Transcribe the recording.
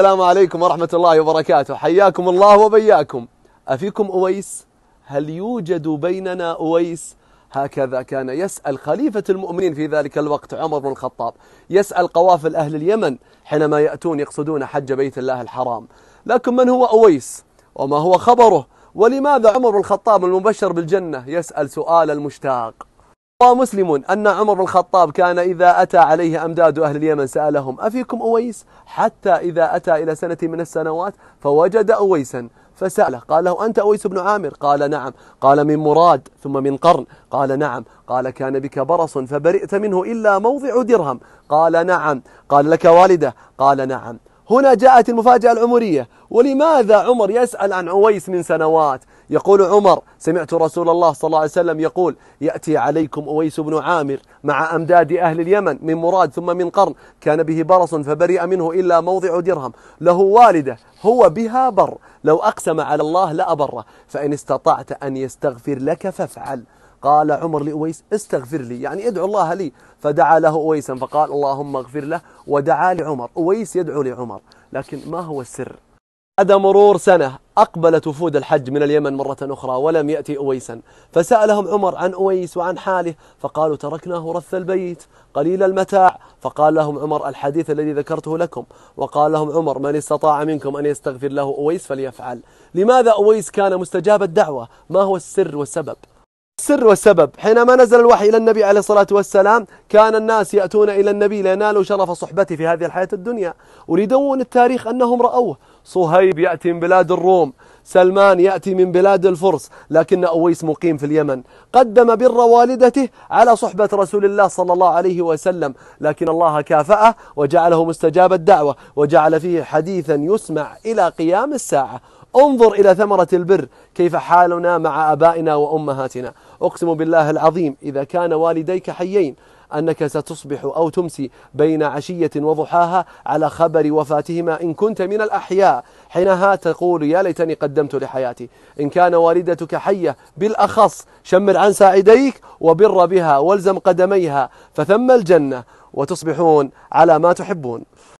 السلام عليكم ورحمة الله وبركاته حياكم الله وبياكم أفيكم أويس؟ هل يوجد بيننا أويس؟ هكذا كان يسأل خليفة المؤمنين في ذلك الوقت عمر بن الخطاب يسأل قوافل أهل اليمن حينما يأتون يقصدون حج بيت الله الحرام لكن من هو أويس؟ وما هو خبره؟ ولماذا عمر بن الخطاب المبشر بالجنة يسأل سؤال المشتاق؟ ومسلم أن عمر بن الخطاب كان إذا أتى عليه أمداد أهل اليمن سألهم أفيكم أويس حتى إذا أتى إلى سنة من السنوات فوجد أويسا فسأله قال له أنت أويس بن عامر قال نعم قال من مراد ثم من قرن قال نعم قال كان بك برص فبرئت منه إلا موضع درهم قال نعم قال لك والدة قال نعم هنا جاءت المفاجأة العمرية ولماذا عمر يسأل عن أويس من سنوات يقول عمر سمعت رسول الله صلى الله عليه وسلم يقول يأتي عليكم أويس بن عامر مع أمداد أهل اليمن من مراد ثم من قرن كان به برص فبرئ منه إلا موضع درهم له والدة هو بها بر لو أقسم على الله لأبره فإن استطعت أن يستغفر لك فافعل قال عمر لأويس استغفر لي يعني ادعو الله لي فدعا له أويسا فقال اللهم اغفر له ودعا لعمر أويس يدعو لعمر لكن ما هو السر بعد مرور سنة أقبلت وفود الحج من اليمن مرة أخرى ولم يأتي أويسا فسألهم عمر عن أويس وعن حاله فقالوا تركناه رث البيت قليل المتاع فقال لهم عمر الحديث الذي ذكرته لكم وقال لهم عمر من استطاع منكم أن يستغفر له أويس فليفعل لماذا أويس كان مستجاب الدعوة ما هو السر والسبب السر والسبب حينما نزل الوحي إلى النبي عليه الصلاة والسلام كان الناس يأتون إلى النبي لينالوا شرف صحبته في هذه الحياة الدنيا وريدون التاريخ أنهم رأوه صهيب يأتي من بلاد الروم سلمان يأتي من بلاد الفرس لكن أويس مقيم في اليمن قدم بر والدته على صحبة رسول الله صلى الله عليه وسلم لكن الله كافأه وجعله مستجاب الدعوة وجعل فيه حديثا يسمع إلى قيام الساعة انظر إلى ثمرة البر كيف حالنا مع أبائنا وأمهاتنا أقسم بالله العظيم إذا كان والديك حيين أنك ستصبح أو تمسي بين عشية وضحاها على خبر وفاتهما إن كنت من الأحياء حينها تقول يا ليتني قدمت لحياتي إن كان والدتك حية بالأخص شمر عن ساعديك وبر بها والزم قدميها فثم الجنة وتصبحون على ما تحبون